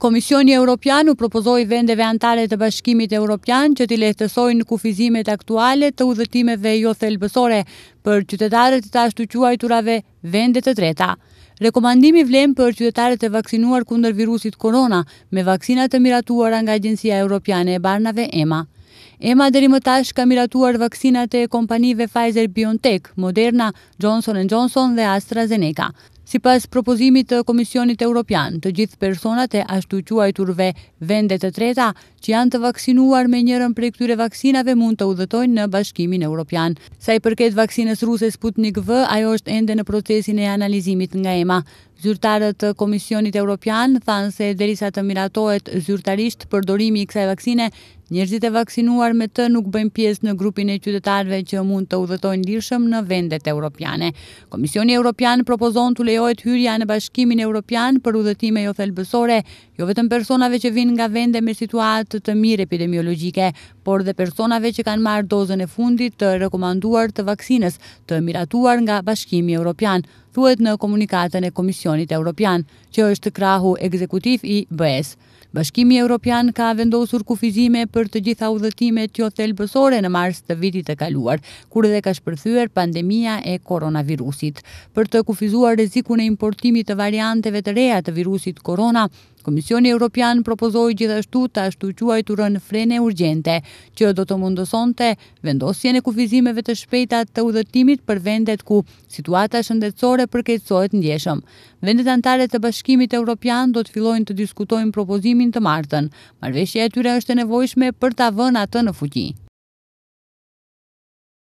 Komisioni Europian u propozoi vendeve antare të Bashkimit Europian që t'i lehtësojnë kufizimet aktuale të udhëtimeve jo thelbësore për qytetarët të ashtu quajturave vendet të treta. Rekomandimi vlem për qytetarët e vaksinuar kundër virusit korona me vaksinat të miratuar nga Agencia Europiane e Barnave EMA. EMA dheri më tash ka miratuar vaksinat e kompanive Pfizer-BioNTech, Moderna, Johnson Johnson dhe AstraZeneca. Si pas propozimit të Komisionit Europian, të gjithë personat e ashtu turve vendet të treta që janë të vaksinuar me njërën për këtyre vaksinave mund të udhëtojnë në bashkimin Europian. Sa i përket vaksinës ruse Sputnik V, ajo është ende në procesin e analizimit nga EMA. Zyrtarët të Komisionit Evropian thanë se derisa të miratohet zyrtarisht përdorimi i kësaj vaksine, njerëzit e vaksinuar me të nuk bëjnë pjesë në grupin e qytetarëve që mund të udhëtojnë lirshëm në vendet evropiane. Komisioni Evropian propozon të lejohet hyrja në Bashkimin Evropian për udhëtime jo thelbësore, jo vetëm personave që vijnë nga vende me situatë të mirë epidemiologjike, por dhe personave që kanë marrë dozën e fundit të rekomanduar të vaksinës, të miratuar nga Bashkimi Evropian thuhet në komunikatën e Komisionit Evropian, që është krahu ekzekutiv i BE-s. Bashkimi Evropian ka vendosur kufizime për të gjitha udhëtimet jo thelbësore në mars të vitit të kaluar, kur edhe ka shpërthyer pandemia e koronavirusit. Për të kufizuar rrezikun e importimit të varianteve të reja të virusit korona, Komisioni Europian propozoi gjithashtu të ashtu rënë frene urgjente, që do të mundësonte vendosjen e kufizimeve të shpejta të udhëtimit për vendet ku situata shëndetësore përkejtësohet ndjeshëm. Vendet antare të bashkimit Europian do të fillojnë të diskutojnë propozimin të martën, marveshje e tyre është e nevojshme për të avën atë në fuqi.